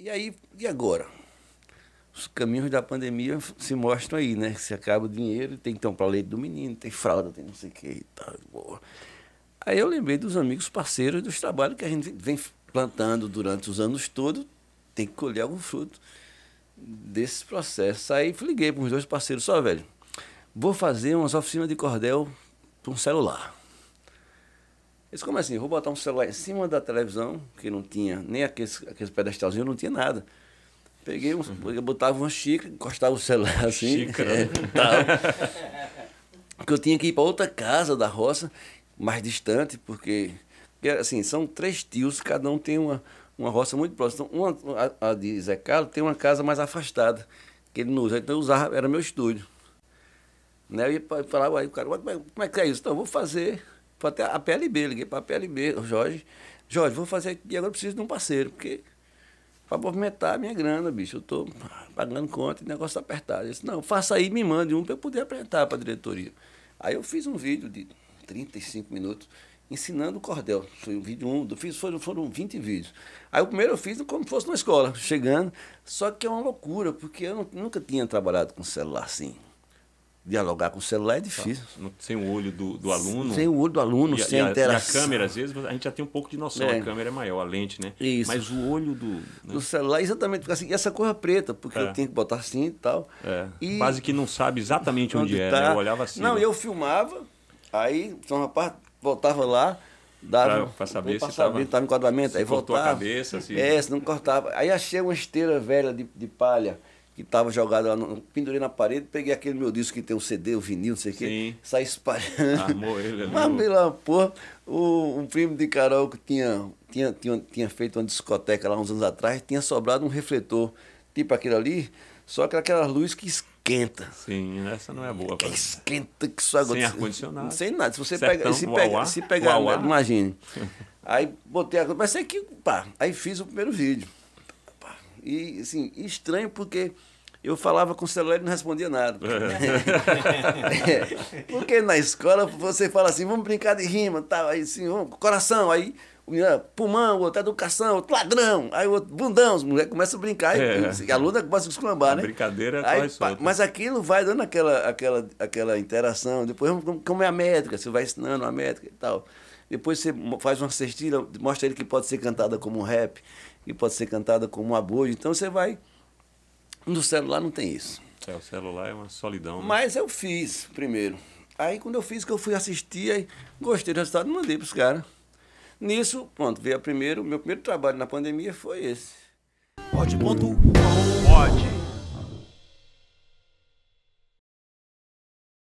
E aí, e agora? Os caminhos da pandemia se mostram aí, né? Se acaba o dinheiro, tem que a leite do menino, tem fralda, tem não sei o que e tal. Boa. Aí eu lembrei dos amigos parceiros dos trabalhos que a gente vem plantando durante os anos todos, tem que colher algum fruto desse processo. Aí liguei para os dois parceiros, só, velho, vou fazer umas oficinas de cordel para um celular. Eles como assim? Vou botar um celular em cima da televisão, que não tinha nem aqueles, aqueles pedestalzinhos, não tinha nada. Peguei, um, uhum. botava uma xícara, encostava o celular assim. Xícara. É, tal. Porque eu tinha que ir para outra casa da roça, mais distante, porque, assim, são três tios, cada um tem uma, uma roça muito próxima. Então, uma, a, a de Zé Carlos tem uma casa mais afastada, que ele não usa. Então eu usava, era meu estúdio. Né? Eu ia falar, aí o cara, como é que é isso? Então, eu vou fazer foi até a PLB, liguei para a PLB, o Jorge. Jorge, vou fazer aqui, agora eu preciso de um parceiro, porque para movimentar a minha grana, bicho, eu estou pagando conta e o negócio está apertado. Ele disse, não, faça aí, me mande um para eu poder apresentar para a diretoria. Aí eu fiz um vídeo de 35 minutos ensinando o cordel. Foi um vídeo um, fiz, foram, foram 20 vídeos. Aí o primeiro eu fiz como se fosse na escola, chegando. Só que é uma loucura, porque eu não, nunca tinha trabalhado com celular assim dialogar com o celular é difícil. Tá. Sem o olho do, do, aluno. Sem o olho do aluno, e, sem e a, interação. E a câmera, às vezes, a gente já tem um pouco de noção. É. A câmera é maior, a lente, né? Isso. Mas o olho do... Né? Do celular, exatamente. Assim, e essa cor é preta, porque é. eu tenho que botar assim e tal. É. E... Quase que não sabe exatamente onde, onde é, tá. né? Eu olhava assim. Não, né? eu filmava, aí então, rapaz voltava lá, dava... Pra, pra saber se estava tava, enquadramento, se aí voltava. a cabeça, assim. É, se não cortava. Aí achei uma esteira velha de, de palha que estava jogado lá, no, pendurei na parede, peguei aquele meu disco que tem o CD, o vinil, não sei o quê, saí espalhando. Armou ele ali. Mas pela o, um primo de Carol que tinha, tinha, tinha, tinha feito uma discoteca lá uns anos atrás, tinha sobrado um refletor, tipo aquele ali, só que aquela luz que esquenta. Sim, essa não é boa. Que esquenta que só Sem ar-condicionado. Sem nada. Se você pegar, se pega, pegar, imagine. Aí botei a. Mas sei que, pá, aí fiz o primeiro vídeo. E, assim, estranho porque eu falava com o celular e não respondia nada. é. é porque na escola você fala assim, vamos brincar de rima, tá, aí assim, vamos, coração, aí pulmão, outro educação, outro ladrão, aí outro bundão, os moleques começam a brincar, é. e a aluna começa a esclambar, né? Brincadeira aí, corre Mas aquilo vai dando aquela, aquela, aquela interação, depois como é a métrica, você vai ensinando a métrica e tal. Depois você faz uma cestilha, mostra ele que pode ser cantada como um rap, que pode ser cantada como um aboio. Então você vai. No celular não tem isso. É, o celular é uma solidão. Né? Mas eu fiz primeiro. Aí quando eu fiz, que eu fui assistir, aí gostei do resultado, mandei para os caras. Nisso, pronto, veio a primeiro, meu primeiro trabalho na pandemia foi esse. Pode.com. Pode.